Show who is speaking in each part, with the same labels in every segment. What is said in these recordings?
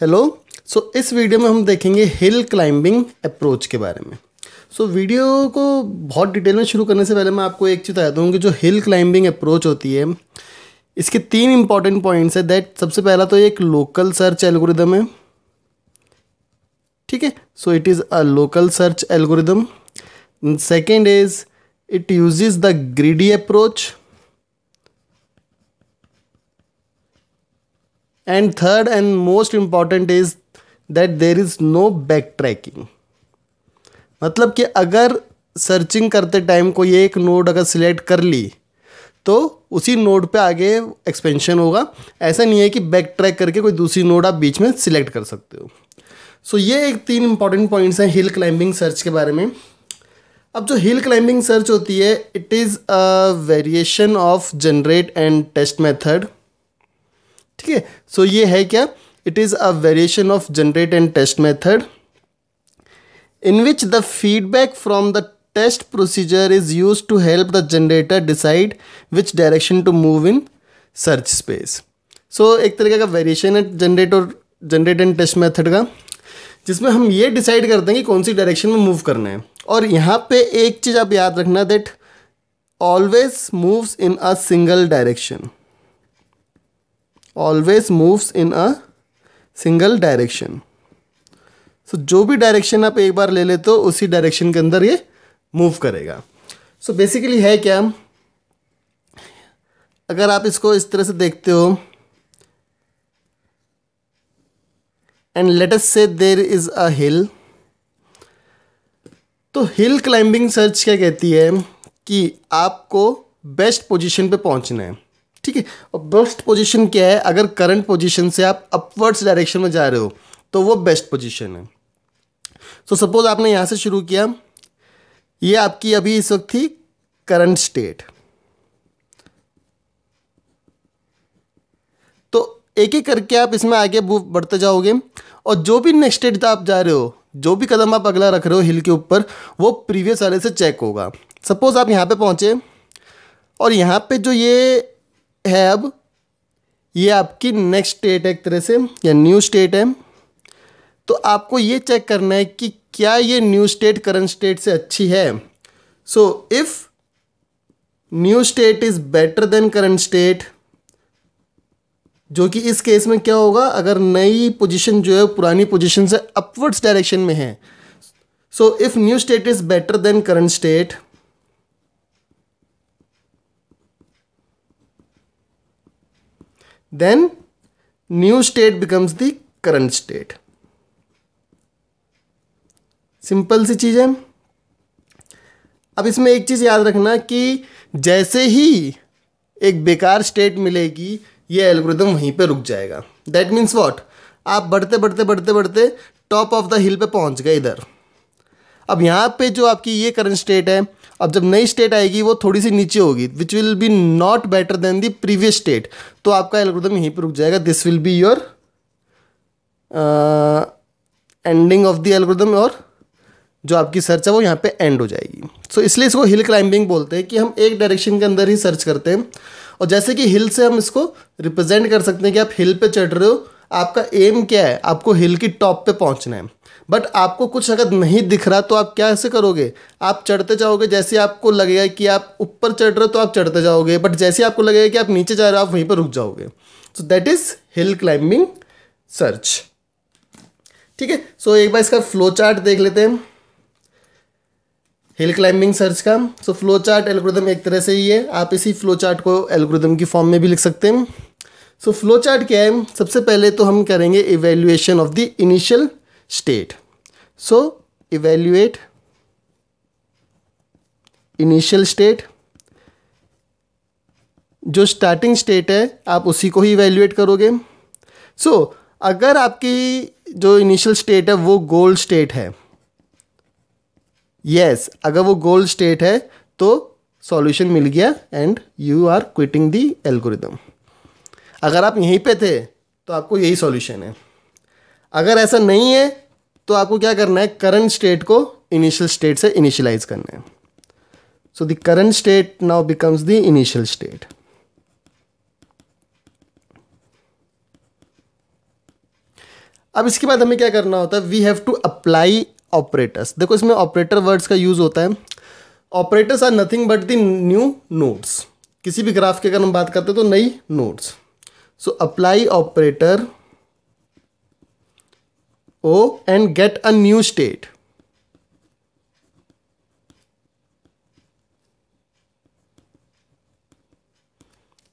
Speaker 1: Hello so so, इस video में हम देखेंगे हिल क्लाइंबिंग अप्रोच के बारे में सो so, वीडियो को बहुत डिटेल में शुरू करने से पहले मैं आपको एक चीज़ बता दूँ कि जो हिल क्लाइंबिंग अप्रोच होती है इसके तीन इंपॉर्टेंट पॉइंट्स है दैट सबसे पहला तो एक लोकल सर्च एल्गोरिदम है ठीक है so it is a local search algorithm second is it use the greedy approach and third and most important is that there is no backtracking मतलब कि अगर सर्चिंग करते टाइम कोई एक node अगर सिलेक्ट कर ली तो उसी नोड पे आगे एक्सपेंशन होगा ऐसा नहीं है कि बैक ट्रैक करके कोई दूसरी नोड आप बीच में सिलेक्ट कर सकते हो सो so, ये एक तीन इंपॉर्टेंट पॉइंट्स हैं हिल क्लाइंबिंग सर्च के बारे में अब जो हिल क्लाइंबिंग सर्च होती है it is a variation of generate and test method ठीक है सो ये है क्या it is a variation of generate and test method in which the feedback from the test procedure is use to help the generator decide which direction to move in search space so एक तरीके का variation है generate और generate and test method का जिसमें हम ये decide करते हैं कि कौन सी डायरेक्शन में मूव करना है और यहाँ पे एक चीज़ आप याद रखना that always moves in a single direction always moves in a single direction so जो भी डायरेक्शन आप एक बार ले लेते हो उसी डायरेक्शन के अंदर ये मूव करेगा सो so बेसिकली है क्या अगर आप इसको इस तरह से देखते हो एंड अस से देर इज़ अ हिल तो हिल क्लाइंबिंग सर्च क्या कहती है कि आपको बेस्ट पोजीशन पे पहुंचना है ठीक है और बेस्ट पोजीशन क्या है अगर करंट पोजीशन से आप अपवर्ड्स डायरेक्शन में जा रहे हो तो वो बेस्ट पोजीशन है सो so, सपोज आपने यहाँ से शुरू किया ये आपकी अभी इस वक्त थी करंट स्टेट तो एक एक करके आप इसमें आगे बढ़ते जाओगे और जो भी नेक्स्ट स्टेट आप जा रहे हो जो भी कदम आप अगला रख रहे हो हिल के ऊपर वो प्रीवियस वाले से चेक होगा सपोज़ आप यहाँ पे पहुँचे और यहाँ पे जो ये है अब ये आपकी नेक्स्ट स्टेट है एक तरह से या न्यू स्टेट है तो आपको ये चेक करना है कि क्या ये न्यू स्टेट करंट स्टेट से अच्छी है so if new state is better than current state जो कि इस केस में क्या होगा अगर नई पोजीशन जो है पुरानी पोजीशन से अपवर्ड्स डायरेक्शन में है so if new state is better than current state then new state becomes the current state simple सी चीज़ है अब इसमें एक चीज़ याद रखना कि जैसे ही एक बेकार स्टेट मिलेगी ये एल्गोरिदम वहीं पे रुक जाएगा दैट मीन्स वॉट आप बढ़ते बढ़ते बढ़ते बढ़ते टॉप ऑफ द हिल पे पहुंच गए इधर अब यहाँ पे जो आपकी ये करंट स्टेट है अब जब नई स्टेट आएगी वो थोड़ी सी नीचे होगी which will be not better than the previous state तो आपका एल्गोरिदम यहीं पर रुक जाएगा this will be your ending of the algorithm और जो आपकी सर्च है वो यहाँ पे एंड हो जाएगी सो so, इसलिए इसको हिल क्लाइंबिंग बोलते हैं कि हम एक डायरेक्शन के अंदर ही सर्च करते हैं और जैसे कि हिल से हम इसको रिप्रेजेंट कर सकते हैं कि आप हिल पे चढ़ रहे हो आपका एम क्या है आपको हिल की टॉप पे पहुँचना है बट आपको कुछ अगर नहीं दिख रहा तो आप क्या ऐसे करोगे आप चढ़ते जाओगे जैसे आपको लगेगा कि आप ऊपर चढ़ रहे हो तो आप चढ़ते जाओगे बट जैसे आपको लगेगा कि आप नीचे जा रहे हो आप वहीं पर रुक जाओगे so that is hill climbing search ठीक है सो एक बार इसका फ्लो चार्ट देख लेते हैं हिल क्लाइंबिंग सर्च का सो फ्लो चार्ट एल्गोरिदम एक तरह से ही है आप इसी फ्लो चार्ट को एल्गोरिदम की फॉर्म में भी लिख सकते हैं सो फ्लो चार्ट क्या है सबसे पहले तो हम करेंगे evaluation of the initial state. So evaluate initial state जो स्टार्टिंग स्टेट है आप उसी को ही इवेल्युएट करोगे सो so, अगर आपकी जो इनिशियल स्टेट है वो गोल्ड स्टेट है yes, अगर वो गोल्ड स्टेट है तो सॉल्यूशन मिल गया and you are quitting the algorithm अगर आप यहीं पे थे तो आपको यही सॉल्यूशन है अगर ऐसा नहीं है तो आपको क्या करना है करंट स्टेट को इनिशियल स्टेट से इनिशियलाइज करना है so the current state now becomes the initial state अब इसके बाद हमें क्या करना होता है we have to apply operators देखो इसमें ऑपरेटर वर्ड्स का यूज होता है operators are nothing but the new nodes किसी भी ग्राफ की अगर हम बात करते हैं तो नई nodes so apply operator O and get a new state.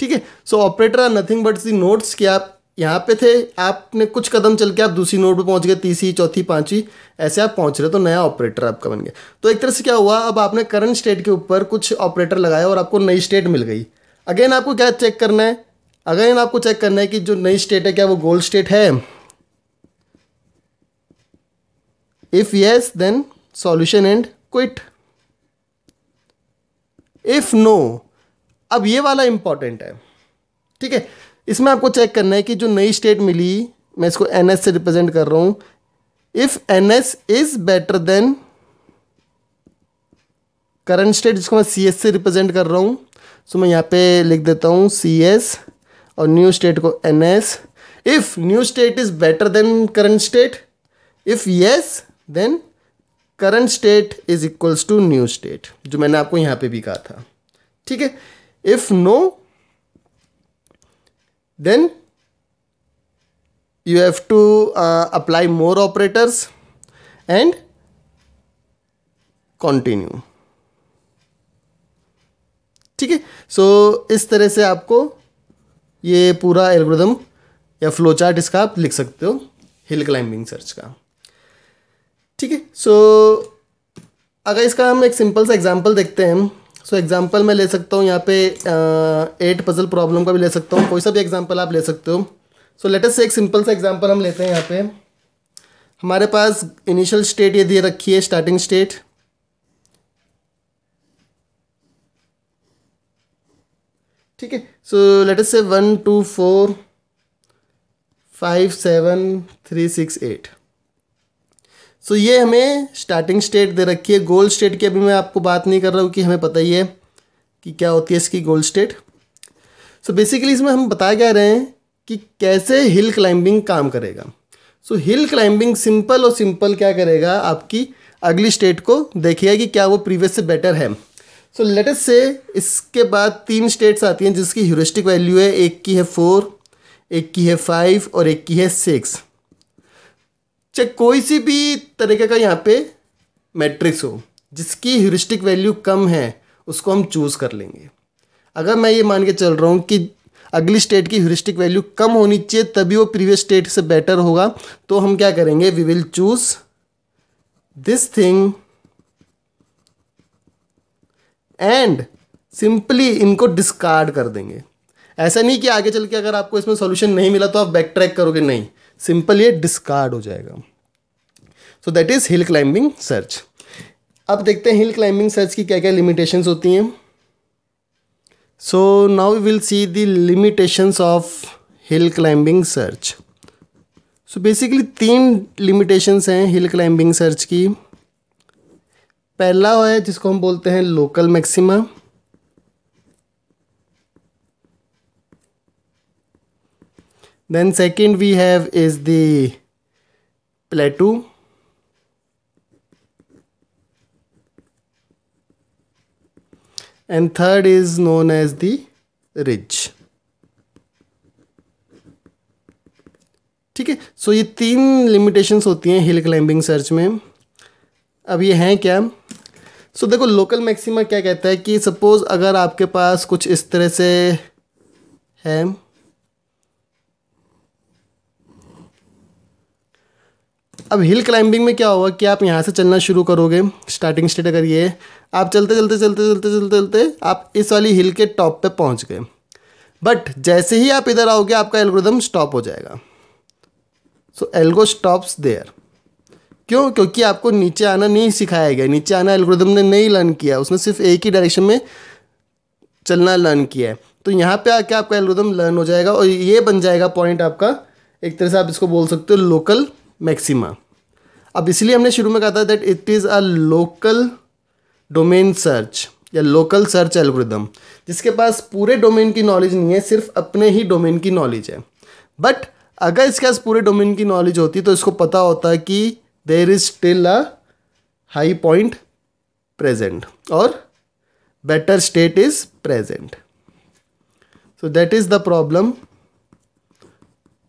Speaker 1: ठीक है so operator are nothing but the nodes कि आप यहाँ पे थे आपने कुछ कदम चल के आप दूसरी नोट पे पहुँच गए तीसरी चौथी पांचवी ऐसे आप पहुँच रहे तो नया ऑपरेटर आपका बन गया तो एक तरह से क्या हुआ अब आपने करंट स्टेट के ऊपर कुछ ऑपरेटर लगाया और आपको नई स्टेट मिल गई अगेन आपको क्या चेक करना है अगेन आपको चेक करना है कि जो नई स्टेट है क्या वो गोल्ड स्टेट है If yes, then solution and quit. If no no, अब ये वाला इंपॉर्टेंट है ठीक है इसमें आपको चेक करना है कि जो नई स्टेट मिली मैं इसको एन एस से रिप्रेजेंट कर रहा हूं if N S is better than current state जिसको मैं सी एस से रिप्रेजेंट कर रहा हूं सो मैं यहां पे लिख देता हूं सी एस और न्यू स्टेट को N S if new state is better than current state if yes then current state is equals to new state जो मैंने आपको यहाँ पे भी कहा था ठीक है if no then you have to apply more operators and continue ठीक है सो इस तरह से आपको ये पूरा एल्ब्रदम या फ्लो चार्ट इसका आप लिख सकते हो हिल क्लाइंबिंग सर्च का ठीक है सो अगर इसका हम एक सिंपल सा एग्जाम्पल देखते हैं सो so, एग्जाम्पल मैं ले सकता हूँ यहाँ पे एट पजल प्रॉब्लम का भी ले सकता हूँ कोई सा भी एग्जाम्पल आप ले सकते हो सो लेटेस्ट से एक सिंपल सा एग्जाम्पल हम लेते हैं यहाँ पे हमारे पास इनिशियल स्टेट ये दिए रखी है स्टार्टिंग स्टेट ठीक है सो लेटेस्ट से one two four five seven three six eight so ये हमें स्टार्टिंग स्टेट दे रखी है गोल स्टेट की अभी मैं आपको बात नहीं कर रहा हूँ कि हमें पता ही है कि क्या होती है इसकी गोल स्टेट सो बेसिकली इसमें हम बताया जा रहे हैं कि कैसे हिल क्लाइंबिंग काम करेगा सो हिल क्लाइंबिंग सिंपल और सिंपल क्या करेगा आपकी अगली स्टेट को देखिएगा कि क्या वो प्रीवियस से बेटर है सो लेटेस्ट से इसके बाद तीन स्टेट्स आती हैं जिसकी ह्यूरिस्टिक वैल्यू है एक की है फोर एक की है फाइव और एक की है सिक्स चाहे कोई सी भी तरीके का यहाँ पे मैट्रिक्स हो जिसकी ह्यूरिस्टिक वैल्यू कम है उसको हम चूज़ कर लेंगे अगर मैं ये मान के चल रहा हूँ कि अगली स्टेट की ह्यूरिस्टिक वैल्यू कम होनी चाहिए तभी वो प्रीवियस स्टेट से बेटर होगा तो हम क्या करेंगे we will choose this thing and simply इनको डिस्कार्ड कर देंगे ऐसा नहीं कि आगे चल के अगर आपको इसमें सॉल्यूशन नहीं मिला तो आप बैक ट्रैक करोगे नहीं सिंपल ये डिस्कार्ड हो जाएगा so that is hill climbing search अब देखते हैं हिल क्लाइंबिंग सर्च की क्या क्या लिमिटेशंस होती हैं so now you will see the limitations of hill climbing search so basically तीन लिमिटेशंस हैं हिल क्लाइंबिंग सर्च की पहला है जिसको हम बोलते हैं local maxima then second we have is the plateau and third is known as the ridge ठीक है सो ये तीन लिमिटेशंस होती हैं हिल क्लाइंबिंग सर्च में अब ये हैं क्या सो so, देखो लोकल मैक्सिमा क्या कहता है कि सपोज़ अगर आपके पास कुछ इस तरह से है अब हिल क्लाइंबिंग में क्या होगा कि आप यहाँ से चलना शुरू करोगे स्टार्टिंग स्टेट अगर ये आप चलते चलते चलते चलते चलते चलते आप इस वाली हिल के टॉप पे पहुँच गए बट जैसे ही आप इधर आओगे आपका एल्गोरिदम स्टॉप हो जाएगा सो एल्गो स्टॉप्स देयर क्यों क्योंकि आपको नीचे आना नहीं सिखाया गया नीचे आना एल्गोरिदम ने नहीं लर्न किया उसने सिर्फ एक ही डायरेक्शन में चलना लर्न किया है तो यहाँ पे आके आपका एल्गोरिदम लर्न हो जाएगा और ये बन जाएगा पॉइंट आपका एक तरह से आप इसको बोल सकते हो लोकल मैक्सिमा अब इसलिए हमने शुरू में कहा था that it is a local domain search या लोकल सर्च एल्ब्रिदम जिसके पास पूरे डोमेन की नॉलेज नहीं है सिर्फ अपने ही डोमेन की नॉलेज है बट अगर इसके पास पूरे डोमेन की नॉलेज होती तो इसको पता होता कि there is still a high point present और better state is present so that is the problem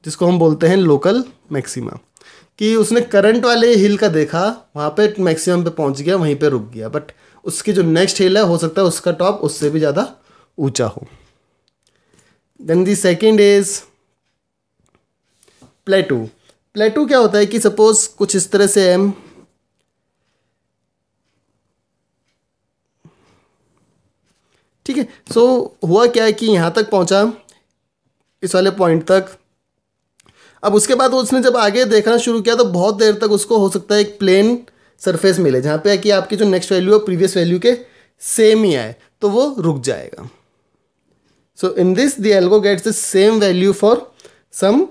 Speaker 1: जिसको हम बोलते हैं लोकल मैक्सिमा कि उसने करंट वाले हिल का देखा वहाँ पे मैक्सिमम पे पहुँच गया वहीं पे रुक गया बट उसकी जो नेक्स्ट हिल है हो सकता है उसका टॉप उससे भी ज़्यादा ऊंचा हो then the second is plateau plateau क्या होता है कि सपोज कुछ इस तरह से एम ठीक है सो हुआ क्या है कि यहाँ तक पहुँचा इस वाले पॉइंट तक अब उसके बाद उसने जब आगे देखना शुरू किया तो बहुत देर तक उसको हो सकता है एक प्लेन सरफेस मिले जहाँ पे कि आपकी जो नेक्स्ट वैल्यू है प्रीवियस वैल्यू के सेम ही आए तो वो रुक जाएगा so in this the algo gets the same value for some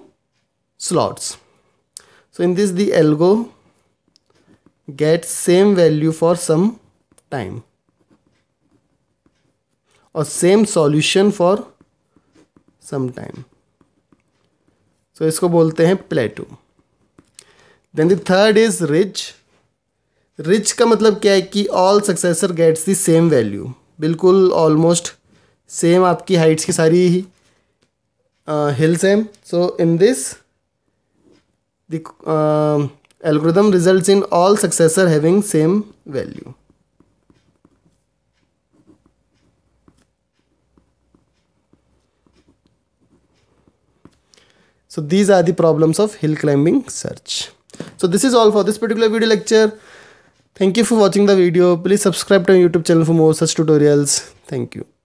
Speaker 1: slots so in this the algo gets same value for some time और same solution for some time so इसको बोलते हैं plateau then the third is ridge ridge का मतलब क्या है कि all successor gets the same value बिल्कुल ऑलमोस्ट सेम आपकी हाइट्स की सारी ही hill same so in this the algorithm results in all successor having same value So these are the problems of hill climbing search. So this is all for this particular video lecture. Thank you for watching the video. Please subscribe to our YouTube channel for more such tutorials. Thank you.